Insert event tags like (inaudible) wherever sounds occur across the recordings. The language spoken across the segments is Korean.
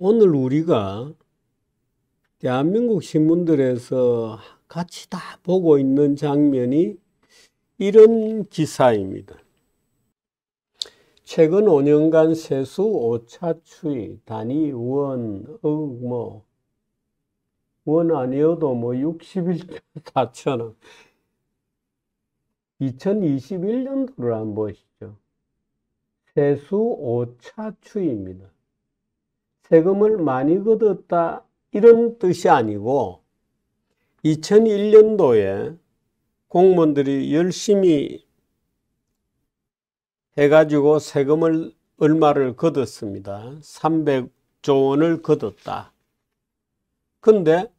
오늘 우리가 대한민국 신문들에서 같이 다 보고 있는 장면이 이런 기사입니다. 최근 5년간 세수 오차추위 단위 원, 억, 뭐, 원 아니어도 뭐 61조 4천억. 2021년도를 한번 보시죠. 세수 오차추위입니다. 세금을 많이 걷었다 이런 뜻이 아니고 2001년도에 공무원들이 열심히 해가지고 세금을 얼마를 걷었습니다. 300조 원을 걷었다. 근데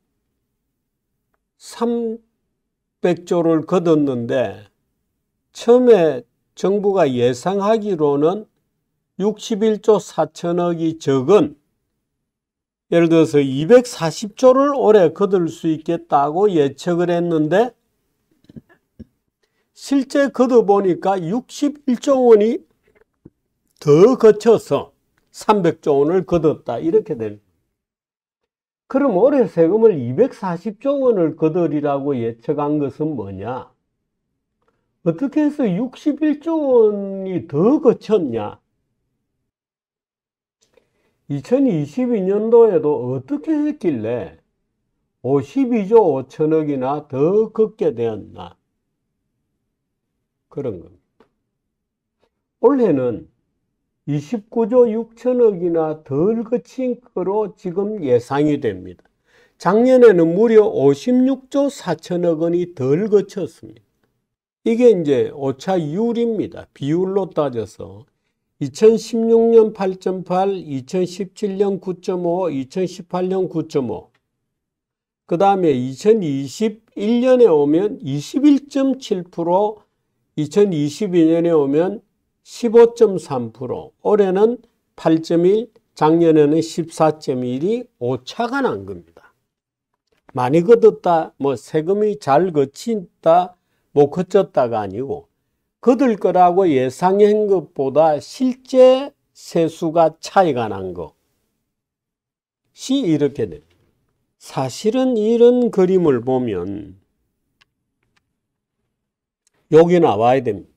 300조를 걷었는데 처음에 정부가 예상하기로는 61조 4천억이 적은 예를 들어서 240조를 올해 거둘 수 있겠다고 예측을 했는데 실제 거둬보니까 61조 원이 더 거쳐서 300조 원을 거뒀다 이렇게 됩니다. 그럼 올해 세금을 240조 원을 거두리라고 예측한 것은 뭐냐? 어떻게 해서 61조 원이 더 거쳤냐? 2022년도에도 어떻게 했길래 52조 5천억이나 더 걷게 되었나 그런 겁니다. 올해는 29조 6천억이나 덜 거친 거로 지금 예상이 됩니다. 작년에는 무려 56조 4천억 원이 덜 거쳤습니다. 이게 이제 오차 율입니다 비율로 따져서 2016년 8.8, 2017년 9.5, 2018년 9.5. 그 다음에 2021년에 오면 21.7%, 2022년에 오면 15.3%, 올해는 8.1, 작년에는 14.1이 오차가 난 겁니다. 많이 걷었다, 뭐 세금이 잘 거친다, 못 거쳤다가 아니고 거둘 거라고 예상한 것보다 실제 세수가 차이가 난 것이 이렇게 됩니다. 사실은 이런 그림을 보면 여기 나와야 됩니다.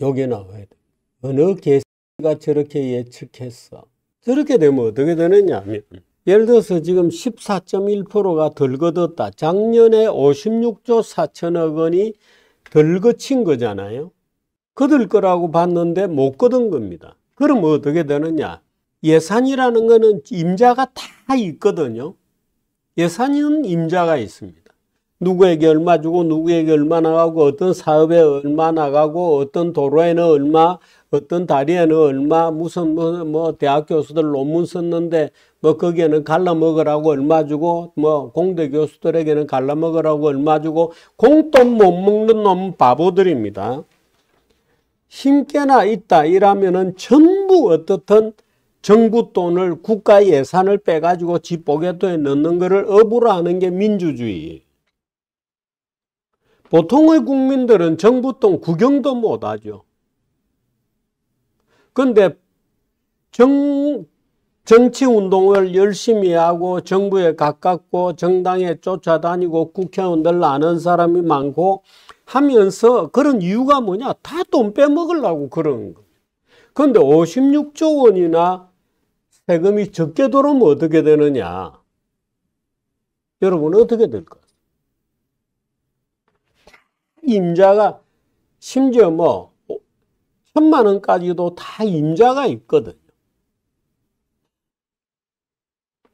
여기 나와야 됩니다. 어느 계 개가 저렇게 예측했어. 저렇게 되면 어떻게 되느냐 하면 예를 들어서 지금 14.1%가 덜 걷었다. 작년에 56조 4천억 원이 덜 거친 거잖아요. 거둘 거라고 봤는데 못 거둔 겁니다. 그럼 어떻게 되느냐? 예산이라는 거는 임자가 다 있거든요. 예산은 임자가 있습니다. 누구에게 얼마 주고 누구에게 얼마 나가고 어떤 사업에 얼마 나가고 어떤 도로에는 얼마 어떤 다리에는 얼마 무슨 뭐, 뭐 대학 교수들 논문 썼는데 뭐 거기에는 갈라 먹으라고 얼마 주고 뭐 공대 교수들에게는 갈라 먹으라고 얼마 주고 공돈 못 먹는 놈 바보들입니다. 힘께나 있다 이라면은 전부 어떻든 정부 돈을 국가 예산을 빼가지고 집 보게도에 넣는 것을 업으로 하는 게 민주주의. 보통의 국민들은 정부 돈 구경도 못하죠. 근데 정, 정치운동을 열심히 하고 정부에 가깝고 정당에 쫓아다니고 국회의원들 아는 사람이 많고 하면서 그런 이유가 뭐냐 다 돈 빼먹으려고 그런 거예요. 그런데 56조 원이나 세금이 적게 들어오면 어떻게 되느냐 여러분 어떻게 될까요? 임자가 심지어 뭐 천만 원까지도 다 임자가 있거든 요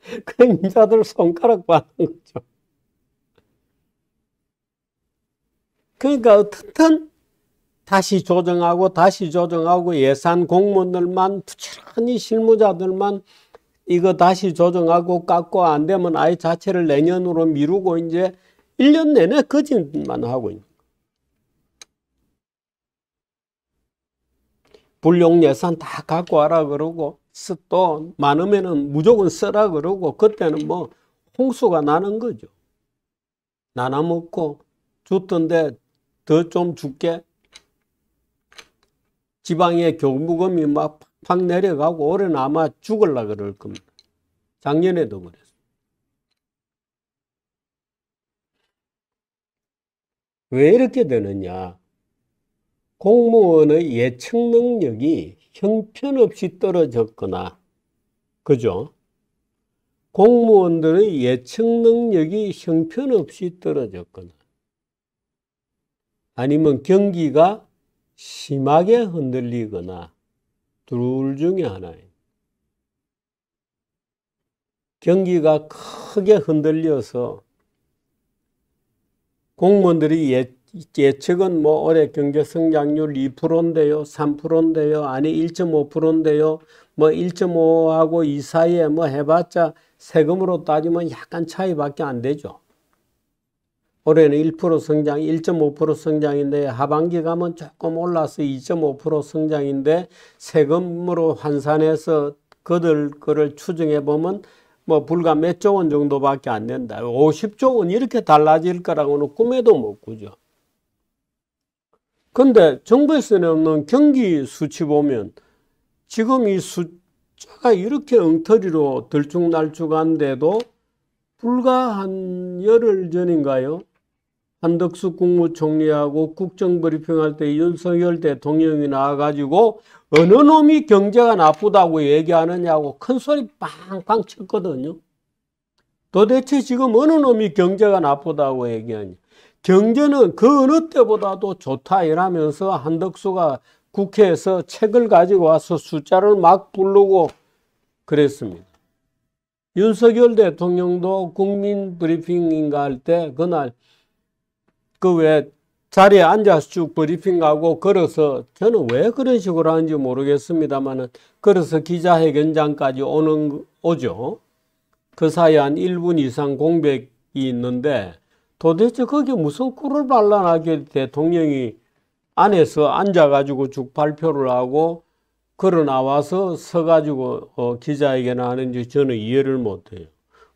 (laughs) 그 인사들 손가락 받는 거죠. 그러니까 어떻든 다시 조정하고 다시 조정하고 예산 공무원들만 부지런히 실무자들만 이거 다시 조정하고 깎고 안 되면 아예 자체를 내년으로 미루고 이제 1년 내내 거짓만 하고 있는 불용 예산 다 갖고 와라 그러고 또많으면 무조건 써라 그러고 그때는 뭐 홍수가 나는 거죠. 나눠 먹고 줬던데 더 좀 줄게. 지방의 경무금이 막 팍 내려가고 올해는 아마 죽을라 그럴 겁니다. 작년에도 그랬어요. 왜 이렇게 되느냐? 공무원의 예측 능력이 형편없이 떨어졌거나 그죠? 공무원들의 예측 능력이 형편없이 떨어졌거나 아니면 경기가 심하게 흔들리거나 둘 중에 하나예요. 경기가 크게 흔들려서 공무원들이 예, 예측은 뭐 올해 경제 성장률 2%인데요, 3%인데요, 아니 1.5%인데요, 뭐 1.5하고 이 사이에 뭐 해봤자 세금으로 따지면 약간 차이밖에 안 되죠. 올해는 1% 성장, 1.5% 성장인데 하반기 가면 조금 올라서 2.5% 성장인데 세금으로 환산해서 그들 거를 추정해 보면 뭐 불과 몇 조원 정도밖에 안 된다. 50조 원 이렇게 달라질 거라고는 꿈에도 못 꾸죠. 근데 정부에서 내놓는 경기 수치 보면 지금 이 숫자가 이렇게 엉터리로 들쭉날쭉한데도 불과 한 열흘 전인가요? 한덕수 국무총리하고 국정브리핑할 때 윤석열 대통령이 나와가지고 어느 놈이 경제가 나쁘다고 얘기하느냐고 큰 소리 빵빵 쳤거든요. 도대체 지금 어느 놈이 경제가 나쁘다고 얘기하냐. 경제는 그 어느 때보다도 좋다 이라면서 한덕수가 국회에서 책을 가지고 와서 숫자를 막 부르고 그랬습니다. 윤석열 대통령도 국민 브리핑인가 할 때 그날 그왜 자리에 앉아서 쭉 브리핑 가고 걸어서 저는 왜 그런 식으로 하는지 모르겠습니다만 걸어서 기자회견장까지 오는 오죠. 그 사이 한 1분 이상 공백이 있는데 도대체 거기 무슨 꿀을 발라나게 대통령이 안에서 앉아가지고 쭉 발표를 하고 걸어 나와서 서가지고 어, 기자회견 하는지 저는 이해를 못해요.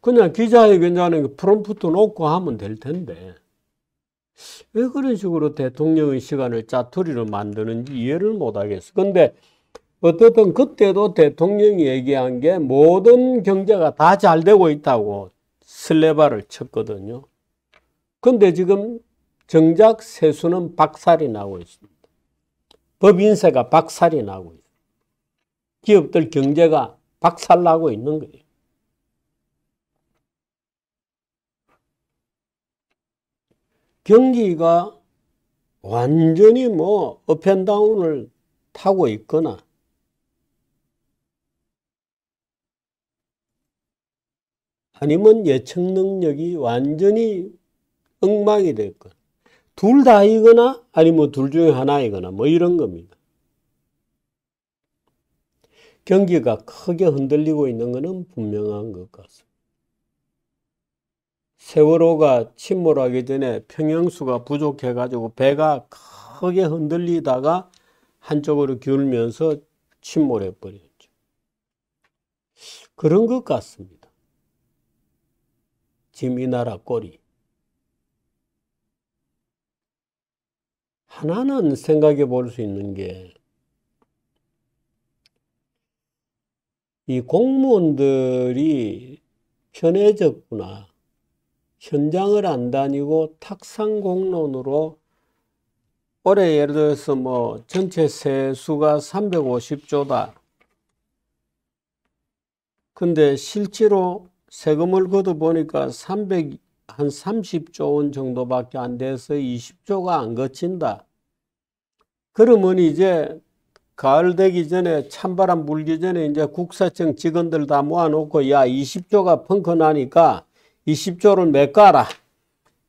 그냥 기자회견 하는 프롬프트 놓고 하면 될 텐데 왜 그런 식으로 대통령의 시간을 짜투리로 만드는지 이해를 못하겠어. 근데 어떻든 그때도 대통령이 얘기한 게 모든 경제가 다 잘 되고 있다고 슬레바를 쳤거든요. 그런데 지금 정작 세수는 박살이 나고 있습니다. 법인세가 박살이 나고 있습니다. 기업들 경제가 박살나고 있는 거예요. 경기가 완전히 뭐 업앤다운을 타고 있거나 아니면 예측 능력이 완전히 엉망이 됐건 둘 다이거나 아니면 뭐 둘 중에 하나이거나 뭐 이런 겁니다. 경기가 크게 흔들리고 있는 것은 분명한 것 같습니다. 세월호가 침몰하기 전에 평형수가 부족해가지고 배가 크게 흔들리다가 한쪽으로 기울면서 침몰해버렸죠. 그런 것 같습니다. 지금 이 나라 꼬리. 하나는 생각해 볼 수 있는 게 이 공무원들이 편해졌구나. 현장을 안 다니고 탁상 공론으로 올해 예를 들어서 뭐 전체 세수가 350조다. 근데 실제로 세금을 걷어보니까 300한 30조 원 정도밖에 안 돼서 20조가 안 거친다. 그러면 이제 가을 되기 전에 찬바람 불기 전에 이제 국사청 직원들 다 모아놓고 야 20조가 펑크 나니까 20조를 메꿔라.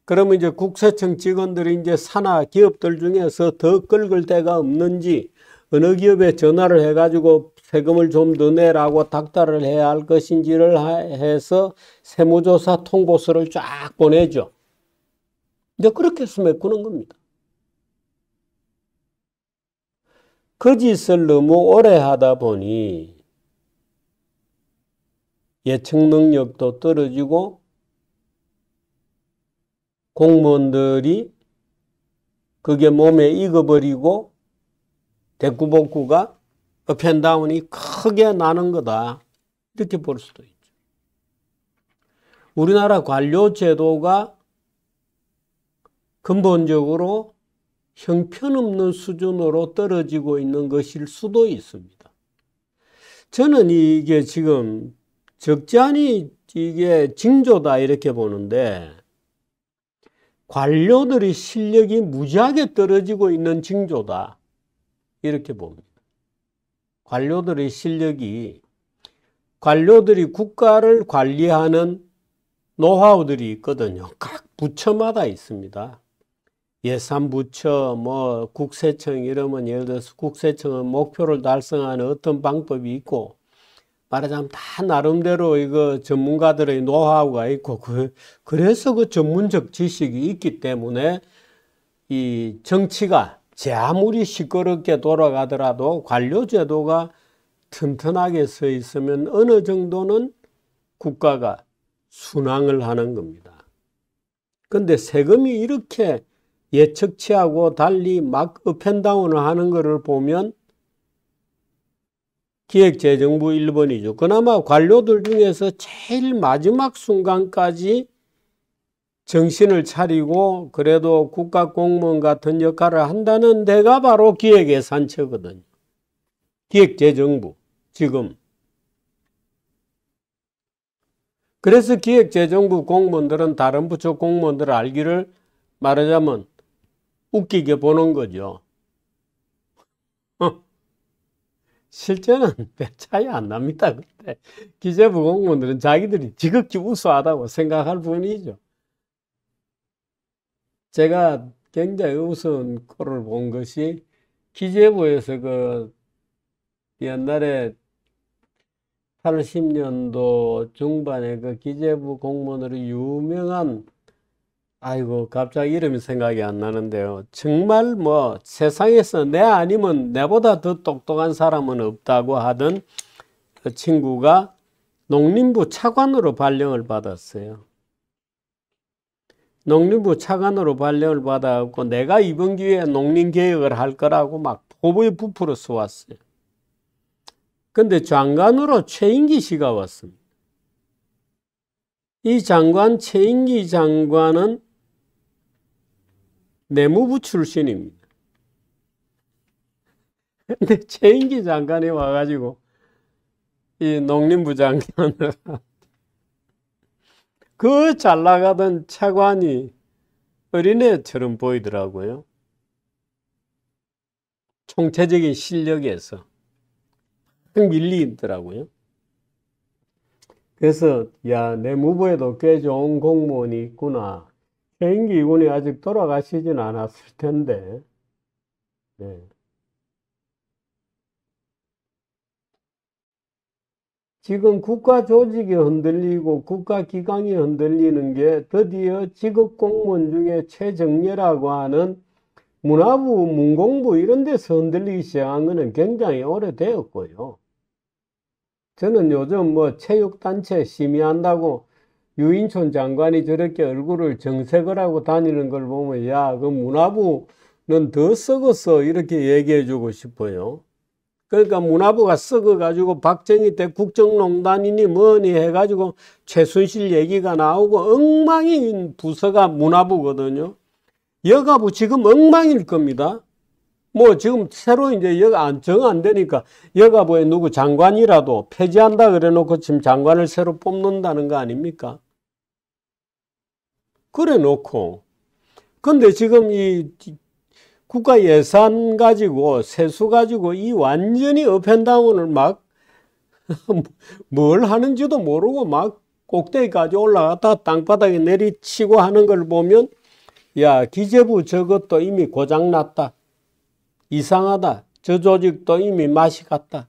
그러면 이제 국세청 직원들이 이제 산하 기업들 중에서 더 끌글 데가 없는지 어느 기업에 전화를 해가지고 세금을 좀 더 내라고 닥달을 해야 할 것인지를 해서 세무조사 통보서를 쫙 보내죠. 근데 그렇게 수매꾸는 겁니다. 거짓을 그 너무 오래 하다 보니 예측 능력도 떨어지고 공무원들이 그게 몸에 익어버리고 대꾸복구가 업앤다운이 그 크게 나는 거다. 이렇게 볼 수도 있죠. 우리나라 관료 제도가 근본적으로 형편없는 수준으로 떨어지고 있는 것일 수도 있습니다. 저는 이게 지금 적잖이 이게 징조다 이렇게 보는데 관료들이 실력이 무지하게 떨어지고 있는 징조다 이렇게 봅니다. 관료들의 실력이 관료들이 국가를 관리하는 노하우들이 있거든요. 각 부처마다 있습니다. 예산부처, 뭐, 국세청 이러면 예를 들어서 국세청은 목표를 달성하는 어떤 방법이 있고, 말하자면 다 나름대로 이거 전문가들의 노하우가 있고, 그, 그래서 그 전문적 지식이 있기 때문에 이 정치가 제 아무리 시끄럽게 돌아가더라도 관료제도가 튼튼하게 서 있으면 어느 정도는 국가가 순항을 하는 겁니다. 근데 세금이 이렇게 예측치하고 달리 막 업앤다운을 하는 것을 보면 기획재정부 1번이죠. 그나마 관료들 중에서 제일 마지막 순간까지 정신을 차리고 그래도 국가 공무원 같은 역할을 한다는 데가 바로 기획예산처거든요. 기획재정부 지금. 그래서 기획재정부 공무원들은 다른 부처 공무원들 알기를 말하자면 웃기게 보는 거죠. 어. 실제는 (laughs) 별 차이 안 납니다. 근데 기재부 공무원들은 자기들이 지극히 우수하다고 생각할 뿐이죠. 제가 굉장히 우스운 꼴을 본 것이 기재부에서 그 옛날에 80년도 중반에 그 기재부 공무원으로 유명한 아이고 갑자기 이름이 생각이 안 나는데요. 정말 뭐 세상에서 내 아니면 내보다 더 똑똑한 사람은 없다고 하던 그 친구가 농림부 차관으로 발령을 받았어요. 농림부 차관으로 발령을 받아갖고 내가 이번 기회에 농림개혁을 할 거라고 막 포부에 부풀어 쏘았어요. 근데 장관으로 최인기 씨가 왔습니다. 이 장관 최인기 장관은 내무부 출신입니다. (laughs) 근데 최인기 장관이 와가지고 이 농림부 장관을 그잘 나가던 차관이 어린애처럼 보이더라고요. 총체적인 실력에서 밀리 더라고요 그래서 야 내 무부에도 꽤 좋은 공무원이 있구나. 현기 군이 아직 돌아가시진 않았을 텐데 네. 지금 국가 조직이 흔들리고 국가 기강이 흔들리는 게 드디어 직업 공무원 중에 최정예라고 하는 문화부, 문공부 이런 데서 흔들리기 시작한 거는 굉장히 오래되었고요. 저는 요즘 뭐 체육단체 심의한다고 유인촌 장관이 저렇게 얼굴을 정색을 하고 다니는 걸 보면 야, 그 문화부는 더 썩었어 이렇게 얘기해 주고 싶어요. 그러니까 문화부가 썩어가지고 박정희 때 국정농단이니 뭐니 해가지고 최순실 얘기가 나오고 엉망인 부서가 문화부거든요. 여가부 지금 엉망일 겁니다. 뭐 지금 새로 이제 여가 안 정 안 되니까 여가부에 누구 장관이라도 폐지한다 그래 놓고 지금 장관을 새로 뽑는다는 거 아닙니까? 그래 놓고 근데 지금 이 국가 예산 가지고 세수 가지고 이 완전히 어펜다운을 막 뭘 (laughs) 하는지도 모르고 막 꼭대기까지 올라갔다 땅바닥에 내리치고 하는 걸 보면 야 기재부 저것도 이미 고장났다 이상하다 저 조직도 이미 맛이 갔다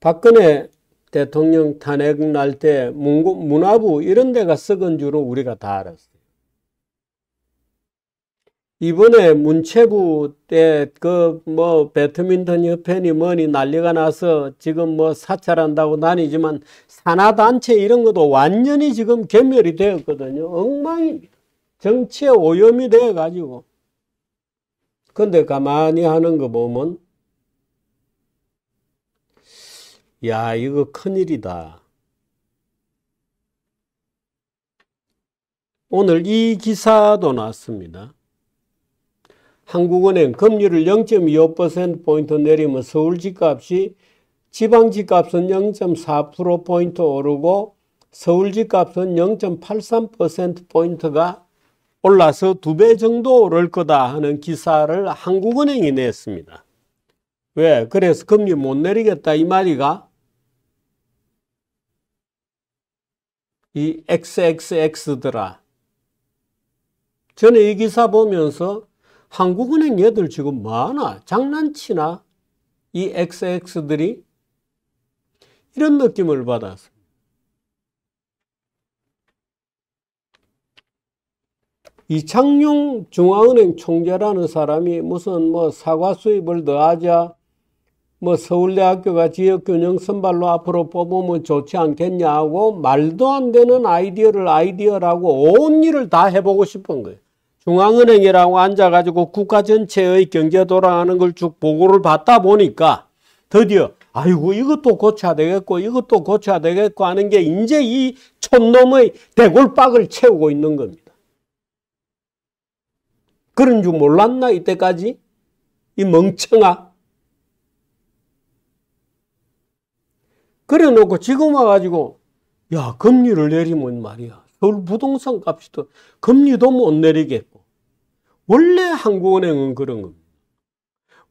박근혜 대통령 탄핵 날 때 문화부 이런 데가 썩은 줄은 우리가 다 알았어요. 이번에 문체부 때 그 뭐 배트민턴 협회니 뭐니 난리가 나서 지금 뭐 사찰한다고 난리지만 산하단체 이런 것도 완전히 지금 개멸이 되었거든요. 엉망입니다. 정치의 오염이 돼가지고. 근데 가만히 하는 거 보면 야, 이거 큰일이다. 오늘 이 기사도 났습니다. 한국은행 금리를 0.25%포인트 내리면 서울 집값이 지방 집값은 0.4%포인트 오르고 서울 집값은 0.83%포인트가 올라서 두 배 정도 오를 거다 하는 기사를 한국은행이 냈습니다. 왜? 그래서 금리 못 내리겠다 이 말이가 이 XXX더라. 저는 이 기사 보면서 한국은행 얘들 지금 뭐하나? 장난치나? 이 XX들이? 이런 느낌을 받았어. 이창용 중앙은행 총재라는 사람이 무슨 뭐 사과 수입을 더하자 뭐 서울대학교가 지역균형 선발로 앞으로 뽑으면 좋지 않겠냐고 말도 안 되는 아이디어를 아이디어라고 온 일을 다 해보고 싶은 거예요. 중앙은행이라고 앉아가지고 국가 전체의 경제 돌아가는 걸쭉 보고를 받다 보니까 드디어 아이고 이것도 고쳐야 되겠고 이것도 고쳐야 되겠고 하는 게 이제 이 촌놈의 대골박을 채우고 있는 겁니다. 그런 줄 몰랐나 이때까지? 이 멍청아. 그래 놓고 지금 와가지고, 야, 금리를 내리면 말이야. 서울 부동산 값이 더, 금리도 못 내리겠고. 원래 한국은행은 그런 겁니다.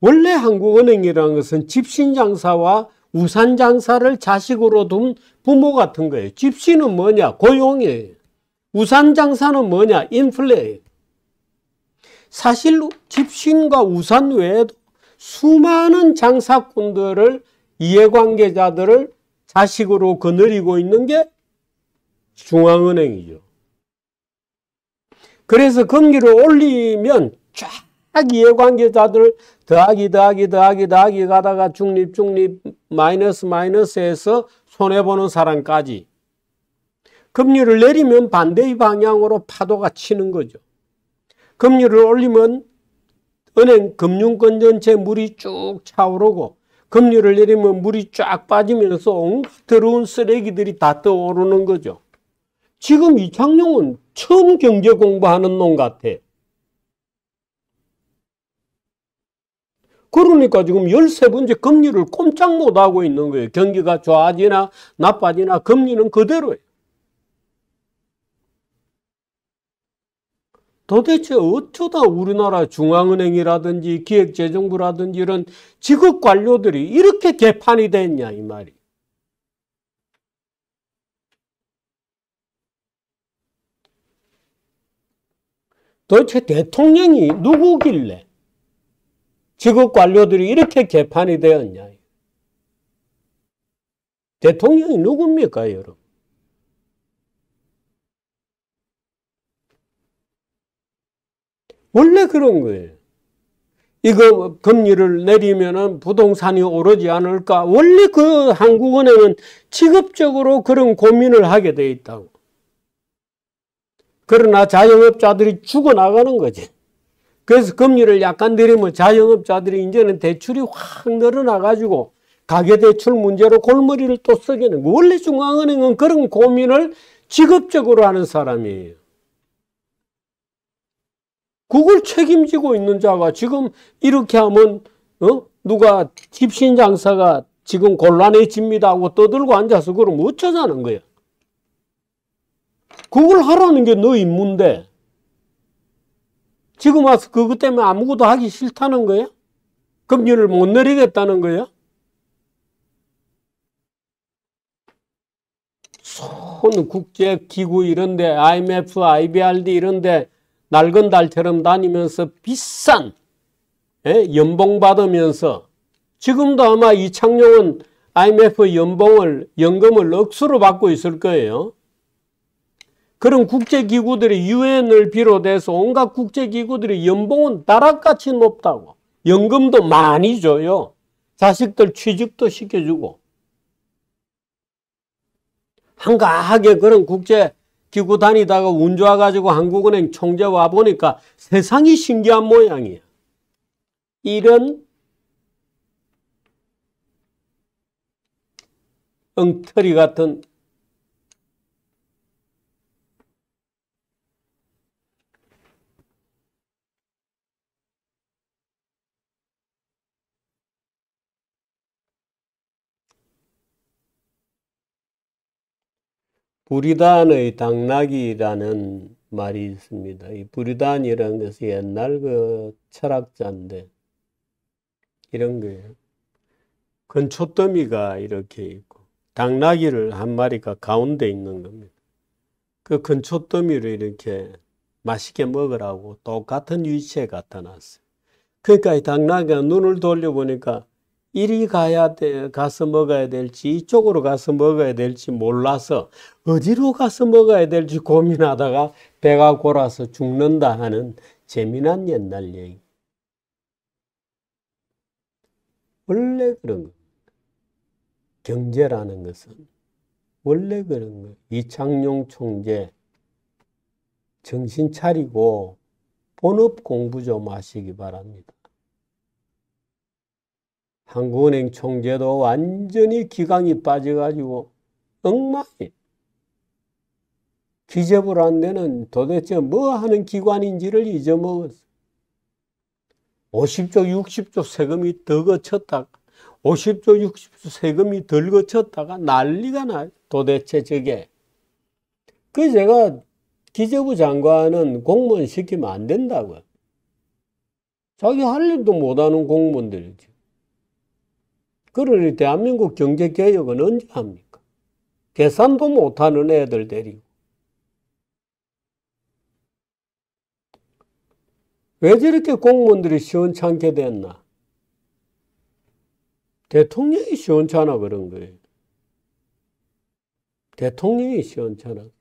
원래 한국은행이라는 것은 집신장사와 우산장사를 자식으로 둔 부모 같은 거예요. 집신은 뭐냐? 고용이에요. 우산장사는 뭐냐? 인플레예요. 사실 집신과 우산 외에도 수많은 장사꾼들을 이해관계자들을 자식으로 거느리고 있는 게 중앙은행이죠. 그래서 금리를 올리면 쫙 이해관계자들 더하기 더하기 더하기 더하기 가다가 중립 중립 마이너스 마이너스에서 손해보는 사람까지 금리를 내리면 반대의 방향으로 파도가 치는 거죠. 금리를 올리면 은행 금융권 전체 물이 쭉 차오르고 금리를 내리면 물이 쫙 빠지면서 온갖 더러운 쓰레기들이 다 떠오르는 거죠. 지금 이창용은 처음 경제 공부하는 놈 같아. 그러니까 지금 13번째 금리를 꼼짝 못하고 있는 거예요. 경기가 좋아지나 나빠지나 금리는 그대로예요. 도대체 어쩌다 우리나라 중앙은행이라든지 기획재정부라든지 이런 직업 관료들이 이렇게 개판이 됐냐 이 말이. 도대체 대통령이 누구길래 직업 관료들이 이렇게 개판이 되었냐. 대통령이 누굽니까 여러분? 원래 그런 거예요. 이거 금리를 내리면은 부동산이 오르지 않을까? 원래 그 한국은행은 지급적으로 그런 고민을 하게 돼 있다고. 그러나 자영업자들이 죽어나가는 거지. 그래서 금리를 약간 내리면 자영업자들이 이제는 대출이 확 늘어나가지고 가계대출 문제로 골머리를 또 쓰게 되는 거. 원래 중앙은행은 그런 고민을 지급적으로 하는 사람이에요. 그걸 책임지고 있는 자가 지금 이렇게 하면 어? 누가 집신 장사가 지금 곤란해집니다 하고 떠들고 앉아서 그럼 어쩌자는 거야. 그걸 하라는 게 너 임무인데 지금 와서 그것 때문에 아무것도 하기 싫다는 거야? 금리를 못 내리겠다는 거야? 손 국제기구 이런데 IMF, IBRD 이런데 낡은 달처럼 다니면서 비싼 예? 연봉 받으면서 지금도 아마 이창용은 IMF 연봉을 연금을 억수로 받고 있을 거예요. 그런 국제기구들이 유엔을 비롯해서 온갖 국제기구들이 연봉은 나락같이 높다고 연금도 많이 줘요. 자식들 취직도 시켜주고 한가하게 그런 국제 기구 다니다가 운 좋아가지고 한국은행 총재 와보니까 세상이 신기한 모양이야. 이런 엉터리 같은 부리단의 당나귀라는 말이 있습니다. 이 부리단이라는 것이 옛날 그 철학자인데 이런 거예요. 큰 촛더미가 이렇게 있고 당나귀를 한 마리가 가운데 있는 겁니다. 그큰 촛더미를 이렇게 맛있게 먹으라고 똑같은 위치에 갖다 놨어요. 그러니까 이 당나귀가 눈을 돌려보니까 이리 가야 돼, 가서 먹어야 될지 이쪽으로 가서 먹어야 될지 몰라서 어디로 가서 먹어야 될지 고민하다가 배가 골아서 죽는다 하는 재미난 옛날 얘기. 원래 그런 거. 경제라는 것은 원래 그런 거. 이창용 총재 정신 차리고 본업 공부 좀 하시기 바랍니다. 한국은행 총재도 완전히 기강이 빠져가지고 엉망이 기재부란 데는 도대체 뭐 하는 기관인지를 잊어먹었어. 50조, 60조 세금이 더 거쳤다가, 50조, 60조 세금이 덜 거쳤다가 난리가 나 도대체 저게. 그 제가 기재부 장관은 공무원 시키면 안 된다고. 자기 할 일도 못하는 공무원들이지. 그러니 대한민국 경제개혁은 언제 합니까? 계산도 못하는 애들 데리고. 왜 저렇게 공무원들이 시원찮게 됐나? 대통령이 시원찮아 그런 거예요. 대통령이 시원찮아.